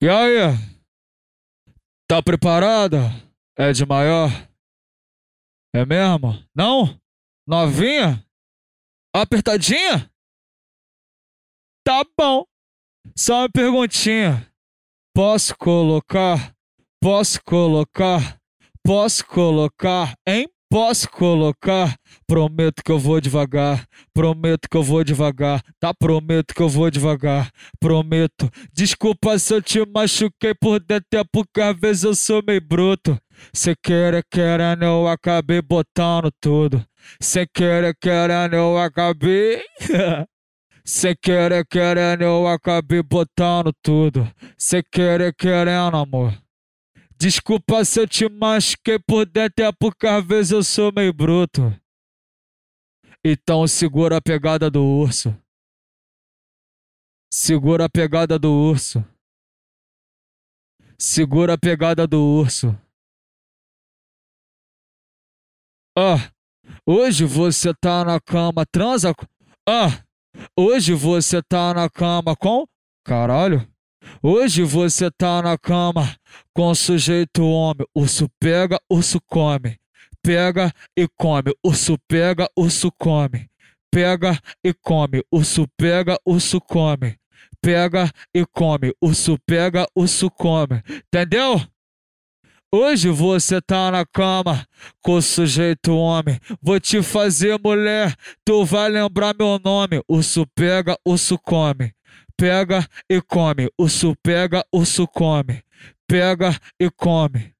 E aí? Tá preparada? É de maior? É mesmo? Não? Novinha? Apertadinha? Tá bom. Só uma perguntinha. Posso colocar? Posso colocar? Posso colocar, hein? Posso colocar? Prometo que eu vou devagar, prometo que eu vou devagar, tá? Prometo que eu vou devagar, prometo. Desculpa se eu te machuquei por deter, é porque às vezes eu sou meio bruto. Se querer, querendo, né? eu acabei botando tudo. Se querer, querendo, né? eu acabei. Se querer, querendo, né? eu acabei botando tudo. Se querer, querendo, amor. Desculpa se eu te machuquei por dentro, é porque às vezes eu sou meio bruto. Então segura a pegada do urso. Segura a pegada do urso. Segura a pegada do urso. Ó, oh, ah, hoje você tá na cama transa. Ó, oh, ah, hoje você tá na cama com. Caralho. Hoje você tá na cama com o sujeito homem. Urso pega, urso come. Pega e come. Urso pega, urso come. Pega e come. Urso pega, urso come. Pega e come. Urso pega, urso come. Entendeu? Hoje você tá na cama com o sujeito homem. Vou te fazer mulher, tu vai lembrar meu nome. Urso pega, urso come pega e come, urso pega, urso come, pega e come.